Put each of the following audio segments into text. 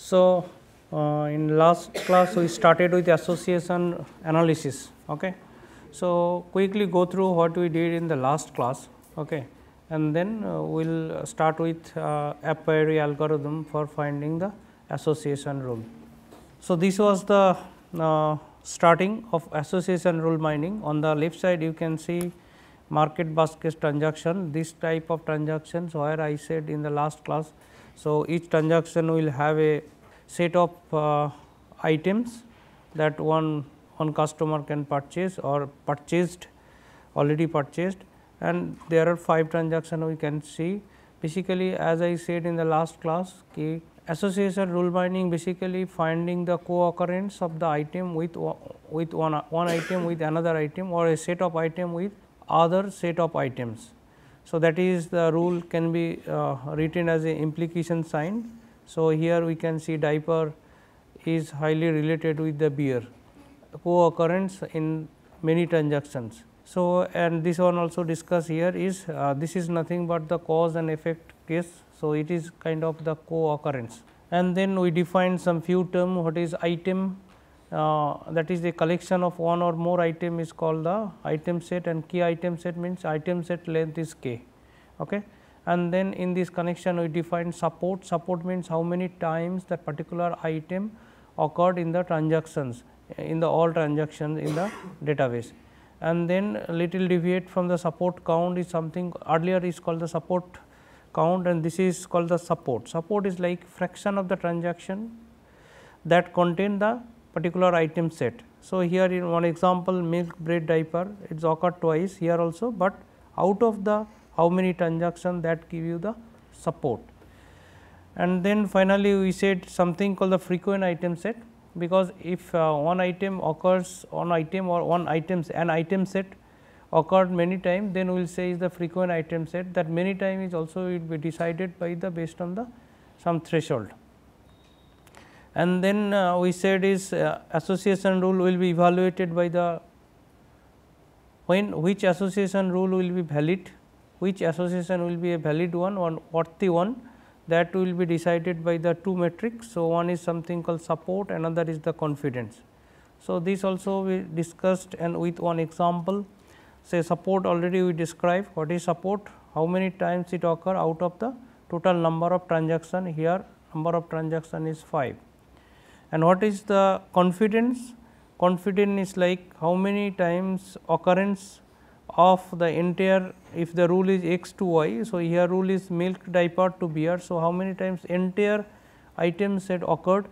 So, uh, in last class we started with association analysis. Okay. So, quickly go through what we did in the last class okay. and then uh, we will start with uh, a priori algorithm for finding the association rule. So, this was the uh, starting of association rule mining on the left side you can see market basket transaction this type of transactions where I said in the last class so, each transaction will have a set of uh, items that one one customer can purchase or purchased already purchased and there are 5 transactions we can see. Basically as I said in the last class ki association rule binding basically finding the co-occurrence of the item with with one, one item with another item or a set of item with other set of items. So, that is the rule can be uh, written as a implication sign. So, here we can see diaper is highly related with the beer co-occurrence in many transactions. So, and this one also discussed here is uh, this is nothing but the cause and effect case. So, it is kind of the co-occurrence and then we define some few term what is item uh, that is the collection of one or more item is called the item set and key item set means item set length is k. Okay. And then in this connection we define support, support means how many times that particular item occurred in the transactions in the all transactions in the database. And then little deviate from the support count is something earlier is called the support count and this is called the support. Support is like fraction of the transaction that contain the particular item set. So, here in one example milk bread diaper it is occurred twice here also, but out of the how many transaction that give you the support. And then finally, we said something called the frequent item set because if uh, one item occurs on item or one items an item set occurred many times then we will say is the frequent item set that many time is also will be decided by the based on the some threshold and then uh, we said is uh, association rule will be evaluated by the when which association rule will be valid, which association will be a valid one, or worthy one that will be decided by the two metrics. So, one is something called support another is the confidence. So, this also we discussed and with one example say support already we described what is support, how many times it occur out of the total number of transaction here number of transaction is 5. And what is the confidence? Confidence is like how many times occurrence of the entire if the rule is x to y. So, here rule is milk dipart to beer. So, how many times entire item set occurred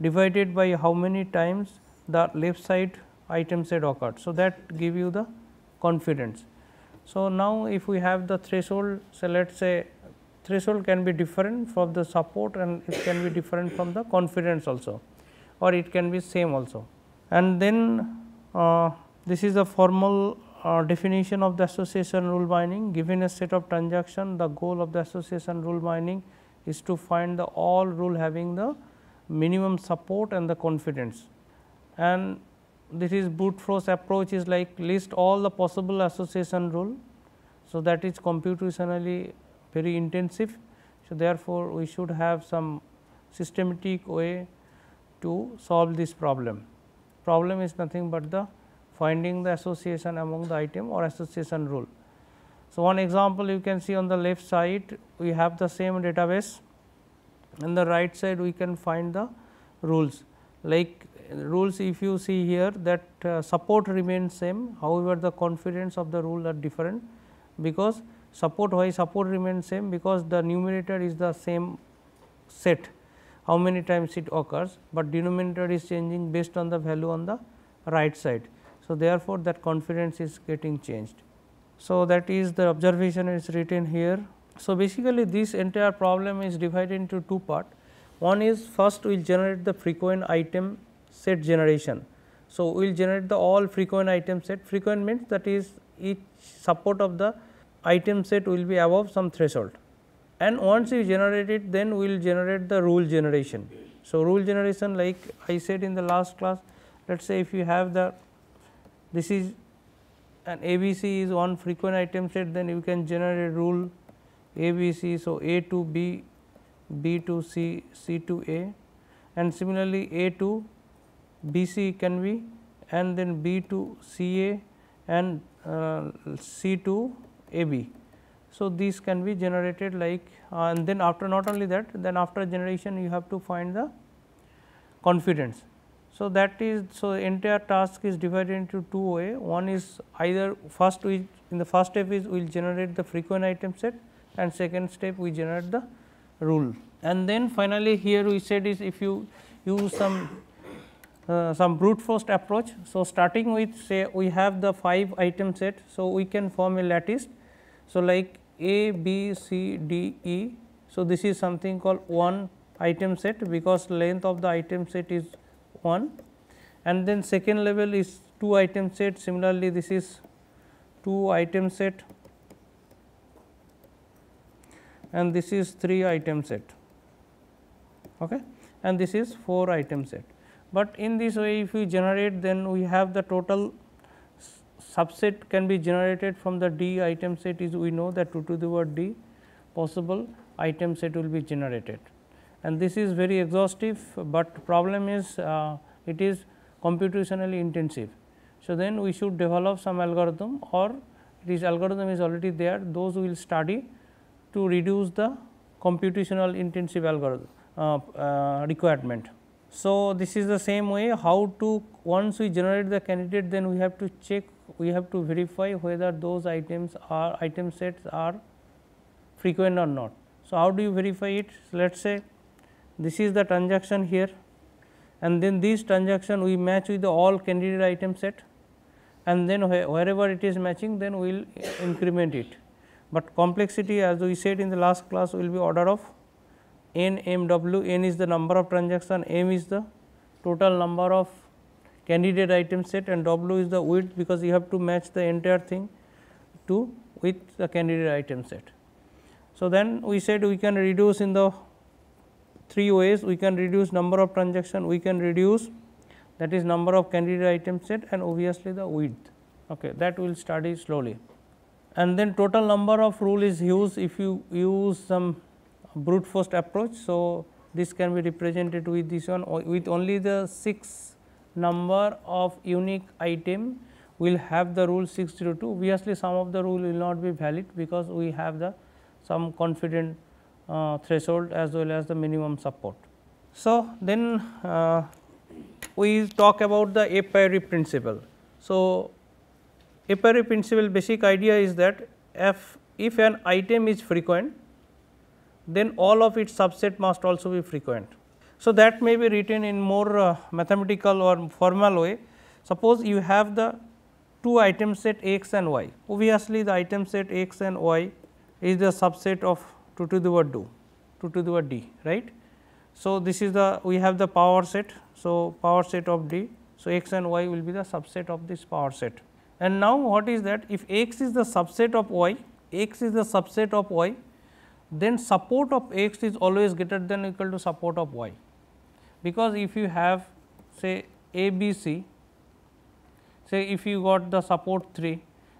divided by how many times the left side item set occurred. So, that give you the confidence. So, now if we have the threshold, so let us say threshold can be different from the support and it can be different from the confidence also or it can be same also. And then uh, this is the formal uh, definition of the association rule binding given a set of transaction the goal of the association rule binding is to find the all rule having the minimum support and the confidence. And this is brute force approach is like list all the possible association rule. So, that is computationally very intensive. So, therefore, we should have some systematic way to solve this problem. Problem is nothing but the finding the association among the item or association rule. So, one example you can see on the left side we have the same database and the right side we can find the rules like rules if you see here that uh, support remains same however the confidence of the rule are different because support why support remains same because the numerator is the same set how many times it occurs, but denominator is changing based on the value on the right side. So, therefore, that confidence is getting changed. So, that is the observation is written here. So, basically this entire problem is divided into two part. One is first we will generate the frequent item set generation. So, we will generate the all frequent item set. Frequent means that is each support of the item set will be above some threshold and once you generate it then we will generate the rule generation. So, rule generation like I said in the last class let us say if you have the this is an ABC is one frequent item set then you can generate rule ABC. So, A to B, B to C, C to A and similarly A to BC can be and then B to CA and uh, C to AB. So, these can be generated like uh, and then after not only that then after generation you have to find the confidence. So, that is so entire task is divided into two way one is either first we in the first step is we will generate the frequent item set and second step we generate the rule and then finally, here we said is if you use some uh, some brute force approach. So, starting with say we have the 5 item set. So, we can form a lattice. So, like a, B, C, D, E. So, this is something called 1 item set because length of the item set is 1 and then second level is 2 item set similarly this is 2 item set and this is 3 item set okay and this is 4 item set but in this way if we generate then we have the total subset can be generated from the D item set is we know that 2 to the power D possible item set will be generated. And this is very exhaustive, but problem is uh, it is computationally intensive. So, then we should develop some algorithm or this algorithm is already there those will study to reduce the computational intensive algorithm uh, uh, requirement. So, this is the same way how to once we generate the candidate then we have to check we have to verify whether those items are item sets are frequent or not. So, how do you verify it? So, let us say this is the transaction here and then this transaction we match with the all candidate item set and then wherever it is matching then we will increment it. But complexity as we said in the last class will be order of n m w n is the number of transaction m is the total number of candidate item set and W is the width because you have to match the entire thing to with the candidate item set. So, then we said we can reduce in the three ways we can reduce number of transaction we can reduce that is number of candidate item set and obviously the width okay that we will study slowly and then total number of rule is used if you use some brute force approach so this can be represented with this one with only the 6 number of unique item will have the rule 602 obviously some of the rule will not be valid because we have the some confident uh, threshold as well as the minimum support. So, then uh, we talk about the a priori principle. So, a priori principle basic idea is that if, if an item is frequent then all of its subset must also be frequent. So, that may be written in more uh, mathematical or formal way. Suppose you have the two item set x and y. Obviously, the item set x and y is the subset of 2 to the power 2, 2 to the power d, right. So, this is the we have the power set. So, power set of d. So, x and y will be the subset of this power set. And now, what is that? If x is the subset of y, x is the subset of y, then support of x is always greater than equal to support of y because if you have say ABC, say if you got the support 3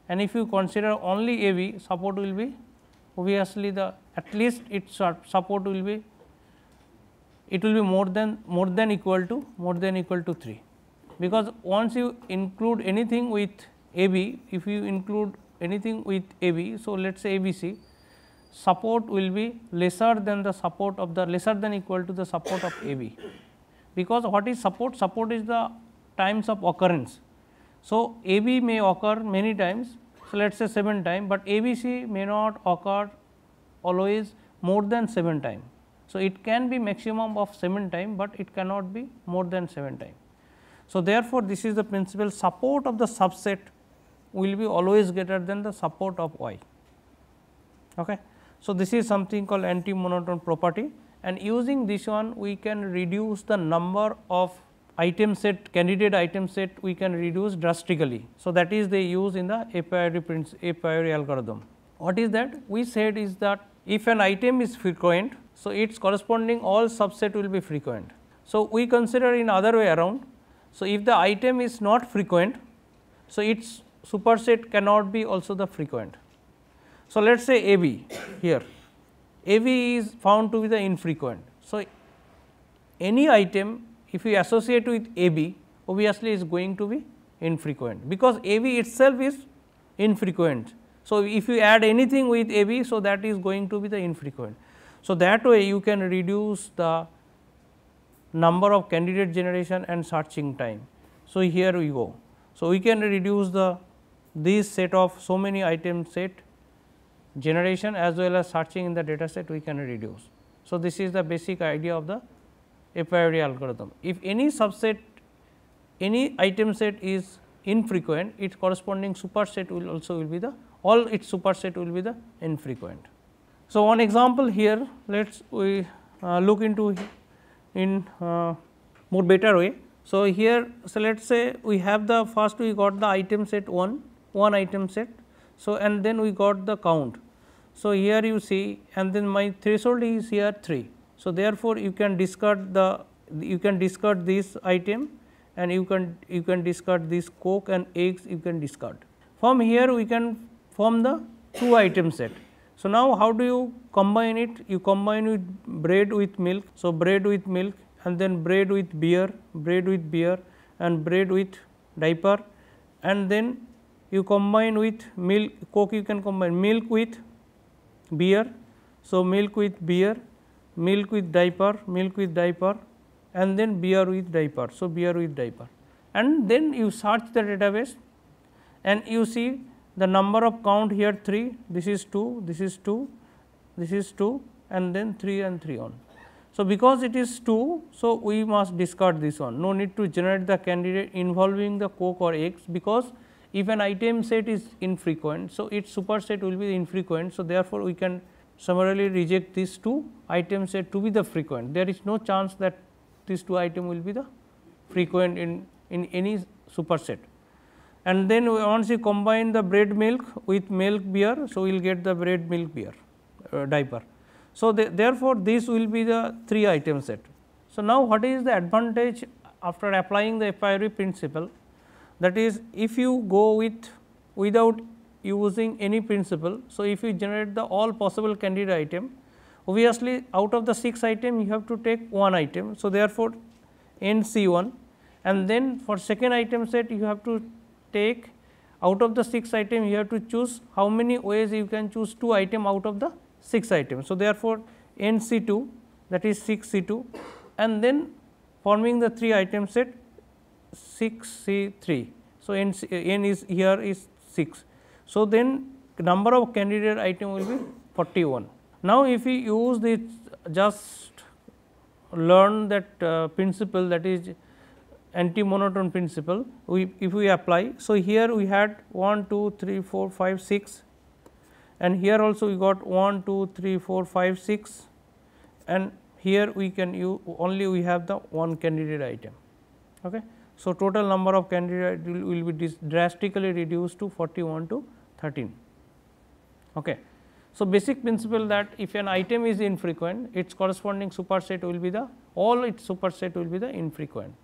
and if you consider only AB support will be obviously the at least its support will be it will be more than more than equal to more than equal to 3 because once you include anything with AB if you include anything with AB so let us say ABC support will be lesser than the support of the lesser than equal to the support of AB because what is support? Support is the times of occurrence. So, AB may occur many times, so let us say 7 time, but ABC may not occur always more than 7 time. So, it can be maximum of 7 time, but it cannot be more than 7 time. So, therefore, this is the principle support of the subset will be always greater than the support of Y. Okay. So, this is something called anti-monotone property and using this one we can reduce the number of item set candidate item set we can reduce drastically. So, that is the use in the a priori, a priori algorithm. What is that? We said is that if an item is frequent, so its corresponding all subset will be frequent. So, we consider in other way around. So, if the item is not frequent, so its superset cannot be also the frequent. So, let us say A B here. AV is found to be the infrequent. So, any item if you associate with AB obviously is going to be infrequent because AB itself is infrequent. So, if you add anything with AB, so that is going to be the infrequent. So, that way you can reduce the number of candidate generation and searching time. So, here we go. So, we can reduce the this set of so many item set generation as well as searching in the data set we can reduce. So, this is the basic idea of the a priori algorithm. If any subset any item set is infrequent its corresponding superset will also will be the all its superset will be the infrequent. So, one example here let us we uh, look into in uh, more better way. So, here so let us say we have the first we got the item set 1 1 item set. So, and then we got the count. So, here you see and then my threshold is here 3. So, therefore, you can discard the you can discard this item and you can you can discard this coke and eggs you can discard. From here we can form the two item set. So, now how do you combine it? You combine with bread with milk. So, bread with milk and then bread with beer, bread with beer and bread with diaper and then you combine with milk coke you can combine milk with beer. So, milk with beer, milk with diaper, milk with diaper and then beer with diaper. So, beer with diaper and then you search the database and you see the number of count here 3, this is 2, this is 2, this is 2 and then 3 and 3 on. So, because it is 2, so we must discard this one, no need to generate the candidate involving the coke or eggs because if an item set is infrequent, so its superset will be infrequent. So, therefore, we can summarily reject these two item set to be the frequent. There is no chance that these two item will be the frequent in, in any superset. And then once you combine the bread milk with milk beer, so we will get the bread milk beer uh, diaper. So, therefore, this will be the three item set. So, now what is the advantage after applying the FIRE principle? that is if you go with without using any principle. So, if you generate the all possible candidate item obviously out of the 6 item you have to take one item. So, therefore, n C 1 and then for second item set you have to take out of the 6 item you have to choose how many ways you can choose 2 item out of the 6 item. So, therefore, n C 2 that is 6 C 2 and then forming the 3 item set 6 C 3. So, n, n is here is 6. So, then number of candidate item will be 41. Now, if we use this just learn that uh, principle that is anti-monotone principle, we, if we apply. So, here we had 1, 2, 3, 4, 5, 6 and here also we got 1, 2, 3, 4, 5, 6 and here we can use only we have the one candidate item. Okay. So, total number of candidate will be drastically reduced to 41 to 13. Okay. So, basic principle that if an item is infrequent, its corresponding superset will be the all its superset will be the infrequent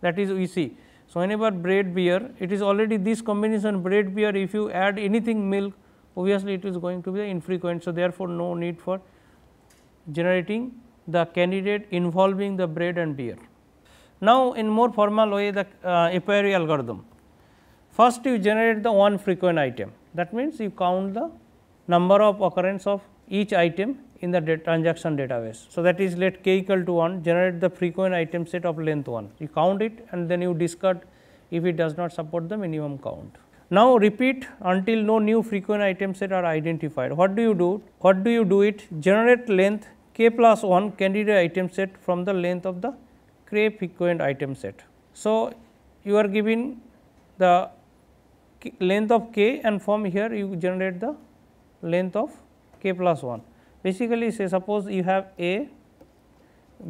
that is we see. So, whenever bread beer it is already this combination bread beer if you add anything milk obviously it is going to be the infrequent. So, therefore, no need for generating the candidate involving the bread and beer. Now, in more formal way the uh, algorithm. First you generate the one frequent item that means you count the number of occurrence of each item in the data transaction database. So, that is let k equal to 1 generate the frequent item set of length 1 you count it and then you discard if it does not support the minimum count. Now, repeat until no new frequent item set are identified what do you do what do you do it generate length k plus 1 candidate item set from the length of the Frequent equivalent item set. So, you are given the length of k and from here you generate the length of k plus 1. Basically, say suppose you have A,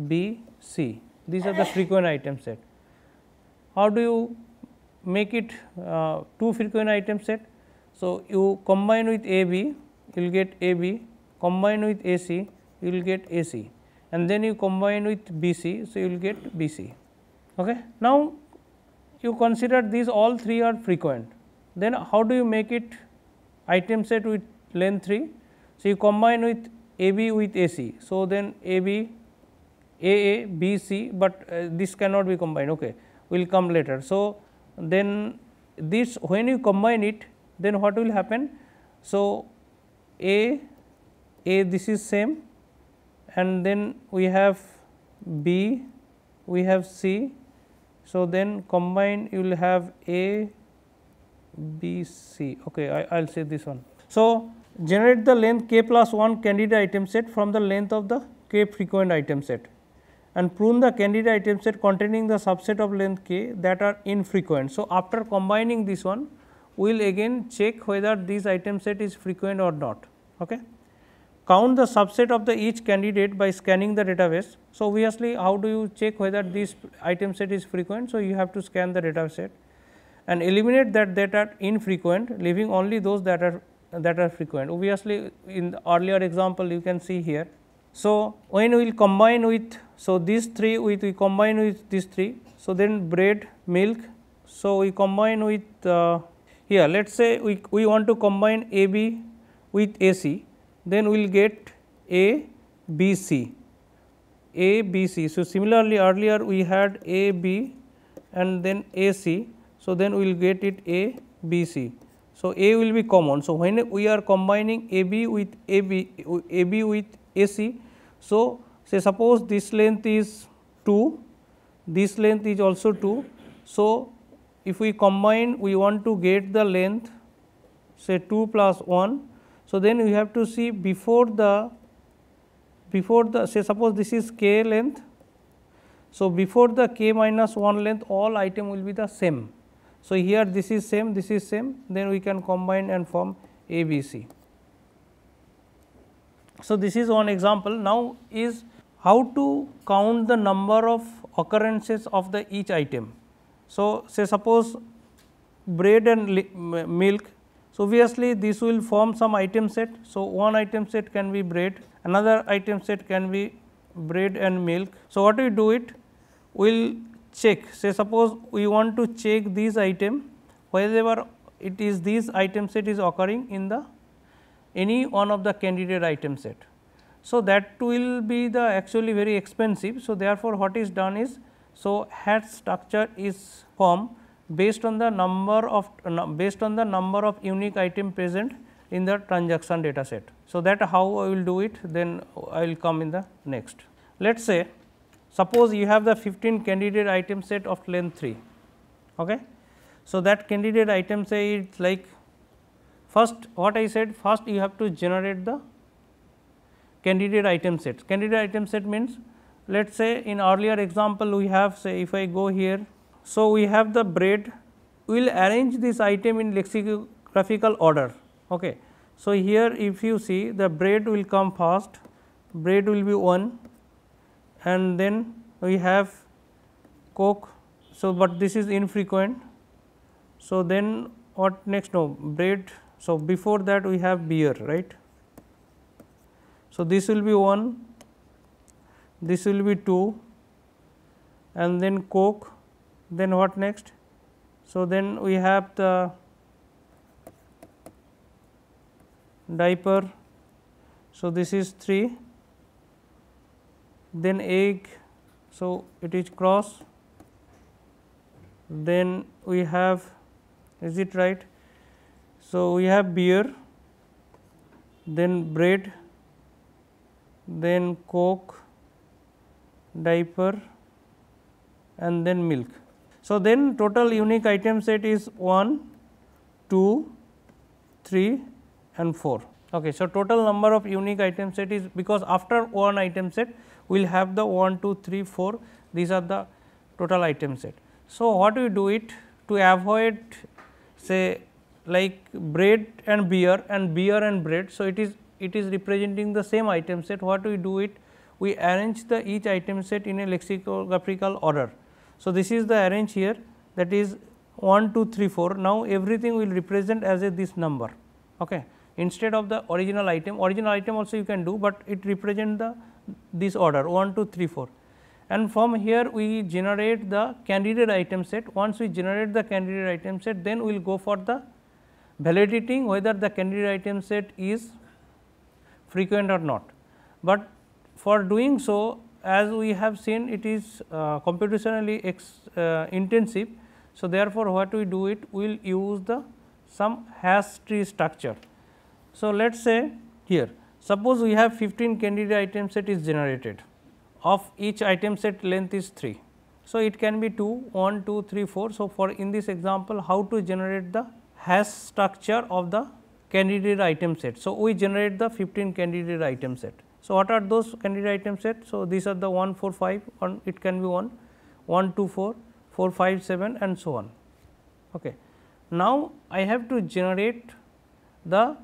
B, C, these are the frequent item set. How do you make it uh, two frequent item set? So, you combine with A B, you will get A B, combine with A C, you will get A C and then you combine with BC, so you will get BC. Okay. Now, you consider these all three are frequent, then how do you make it item set with length 3? So, you combine with AB with AC. So, then AB, AA, BC, but uh, this cannot be combined, okay. will come later. So, then this when you combine it, then what will happen? So, A, A this is same and then we have B, we have C. So, then combined you will have A, B, C. Okay, I will say this one. So, generate the length k plus 1 candidate item set from the length of the k frequent item set and prune the candidate item set containing the subset of length k that are infrequent. So, after combining this one, we will again check whether this item set is frequent or not. Okay count the subset of the each candidate by scanning the database. So, obviously, how do you check whether this item set is frequent? So, you have to scan the data set and eliminate that that are infrequent leaving only those that are that are frequent. Obviously, in the earlier example you can see here. So, when we will combine with so these three with we combine with these three. So, then bread milk. So, we combine with uh, here let us say we, we want to combine A B with A C then we will get A B C A B C. So, similarly earlier we had A B and then A C. So, then we will get it A B C. So, A will be common. So, when we are combining A B with A B, A B with A C. So, say suppose this length is 2, this length is also 2. So, if we combine we want to get the length say 2 plus 1 so, then we have to see before the before the say suppose this is k length. So, before the k minus 1 length all item will be the same. So, here this is same this is same then we can combine and form A B C. So, this is one example now is how to count the number of occurrences of the each item. So, say suppose bread and milk so, obviously, this will form some item set. So, one item set can be bread, another item set can be bread and milk. So, what we do it? We will check say suppose we want to check this item wherever it is this item set is occurring in the any one of the candidate item set. So, that will be the actually very expensive. So, therefore, what is done is so hat structure is formed based on the number of uh, based on the number of unique item present in the transaction data set. So, that how I will do it then I will come in the next. Let us say suppose you have the 15 candidate item set of length 3. Okay. So, that candidate item say is like first what I said first you have to generate the candidate item set. Candidate item set means let us say in earlier example we have say if I go here so, we have the braid we will arrange this item in lexicographical order. Okay. So, here if you see the braid will come first, braid will be 1 and then we have coke. So, but this is infrequent. So, then what next no braid. So, before that we have beer right. So, this will be 1, this will be 2 and then coke then what next? So, then we have the diaper. So, this is 3, then egg. So, it is cross, then we have is it right? So, we have beer, then bread, then coke, diaper and then milk. So, then total unique item set is 1, 2, 3 and 4. Okay, so, total number of unique item set is because after one item set we will have the 1, 2, 3, 4 these are the total item set. So, what we do it to avoid say like bread and beer and beer and bread. So, it is it is representing the same item set what we do it we arrange the each item set in a lexicographical order. So, this is the arrange here that is 1, 2, 3, 4. Now, everything will represent as a this number okay. instead of the original item. Original item also you can do, but it represent the this order 1, 2, 3, 4. And from here we generate the candidate item set. Once we generate the candidate item set, then we will go for the validating whether the candidate item set is frequent or not. But for doing so, as we have seen it is uh, computationally ex, uh, intensive. So, therefore, what we do it we will use the some hash tree structure. So, let us say here suppose we have 15 candidate item set is generated of each item set length is 3. So, it can be 2, 1, 2, 3, 4. So, for in this example how to generate the hash structure of the candidate item set. So, we generate the 15 candidate item set. So, what are those candidate item set? So, these are the 1, 4, 5, one, it can be 1, 1, 2, 4, 4, 5, 7 and so on. Okay. Now, I have to generate the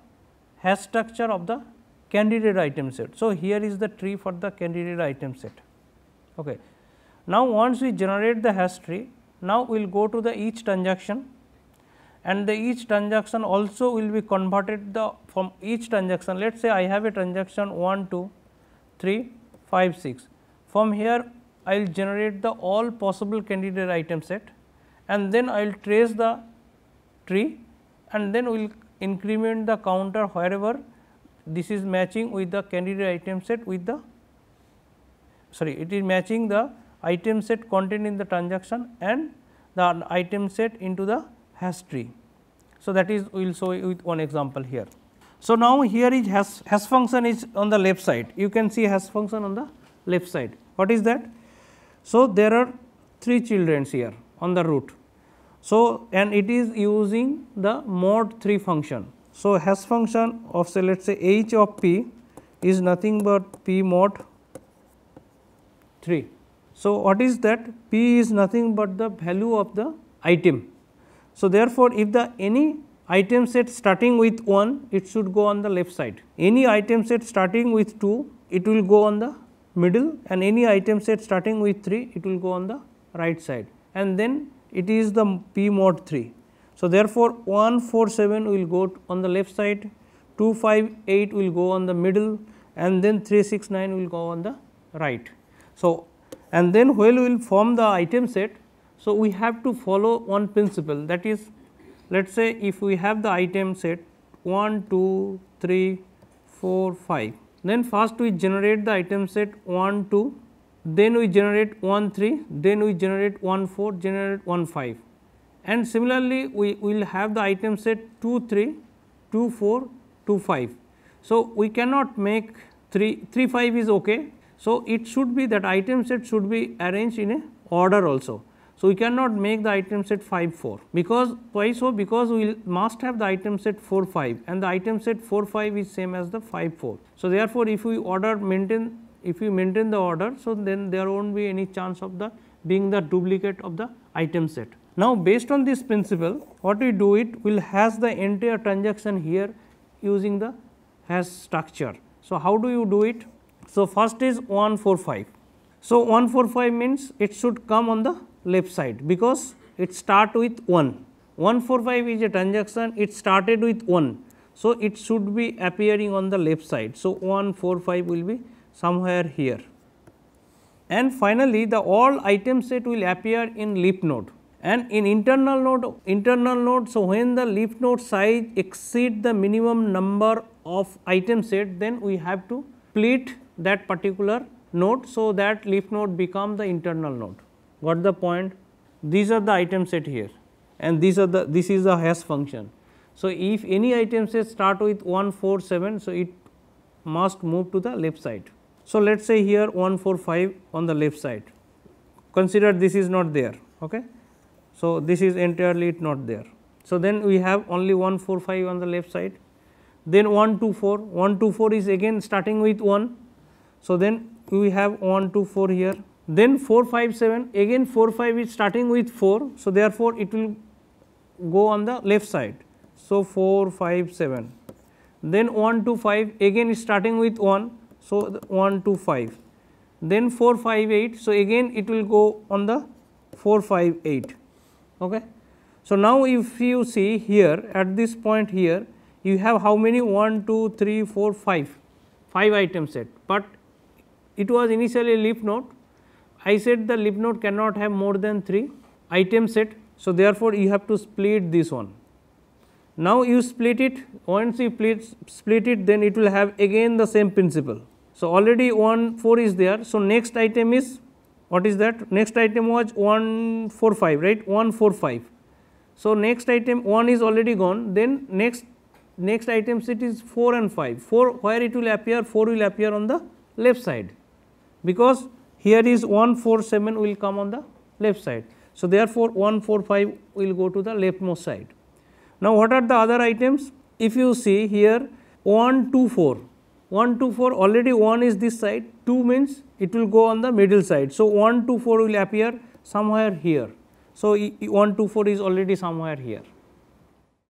hash structure of the candidate item set. So, here is the tree for the candidate item set. Okay. Now, once we generate the hash tree, now we will go to the each transaction and each transaction also will be converted the from each transaction let us say I have a transaction 1 2 3 5 6 from here I will generate the all possible candidate item set and then I will trace the tree and then we will increment the counter wherever this is matching with the candidate item set with the sorry it is matching the item set contained in the transaction and the item set into the hash tree. So, that is we will show with one example here. So, now here is hash, hash function is on the left side you can see hash function on the left side what is that? So, there are three children here on the root. So, and it is using the mod 3 function. So, hash function of say let us say h of p is nothing but p mod 3. So, what is that? p is nothing but the value of the item so, therefore, if the any item set starting with 1 it should go on the left side, any item set starting with 2 it will go on the middle and any item set starting with 3 it will go on the right side and then it is the p mod 3. So, therefore, 147 will go on the left side, 258 will go on the middle and then 369 will go on the right. So, and then while we will form the item set so, we have to follow one principle that is let us say if we have the item set 1, 2, 3, 4, 5 then first we generate the item set 1, 2 then we generate 1, 3 then we generate 1, 4 generate 1, 5 and similarly we will have the item set 2, 3, 2, 4, 2, 5. So, we cannot make 3, 3, 5 is ok. So, it should be that item set should be arranged in a order also. So, we cannot make the item set 5 4 because why so because we must have the item set 4 5 and the item set 4 5 is same as the 5 4. So, therefore, if we order maintain if we maintain the order so then there won't be any chance of the being the duplicate of the item set. Now, based on this principle what we do it will has the entire transaction here using the hash structure. So, how do you do it? So, first is 145. So, 145 means it should come on the left side because it start with 1. 145 is a transaction it started with 1. So, it should be appearing on the left side. So, 145 will be somewhere here. And finally, the all item set will appear in leaf node and in internal node internal node. So, when the leaf node size exceed the minimum number of item set then we have to split that particular node. So, that leaf node become the internal node got the point these are the item set here and these are the this is the hash function. So, if any item set start with 147 so it must move to the left side. So, let us say here 145 on the left side consider this is not there. Okay. So, this is entirely it not there. So, then we have only 145 on the left side then 124 124 is again starting with 1. So, then we have 124 here then 4 5 7 again 4 5 is starting with 4. So, therefore, it will go on the left side. So, 4 5 7 then 1 2 5 again is starting with 1. So, 1 2 5 then 4 5 8. So, again it will go on the 4 5 8. Okay. So, now if you see here at this point here you have how many 1 2 3 4 5 5 item set, but it was initially leaf node I said the leaf node cannot have more than 3 item set. So, therefore, you have to split this one. Now, you split it once you split, split it then it will have again the same principle. So, already 1 4 is there. So, next item is what is that next item was 1 4 5 right 1 4 5. So, next item 1 is already gone then next next item set is 4 and 5 4 where it will appear 4 will appear on the left side because here is 147 will come on the left side. So, therefore, 145 will go to the leftmost side. Now, what are the other items? If you see here 124, 124 already 1 is this side, 2 means it will go on the middle side. So, 124 will appear somewhere here. So, 124 is already somewhere here.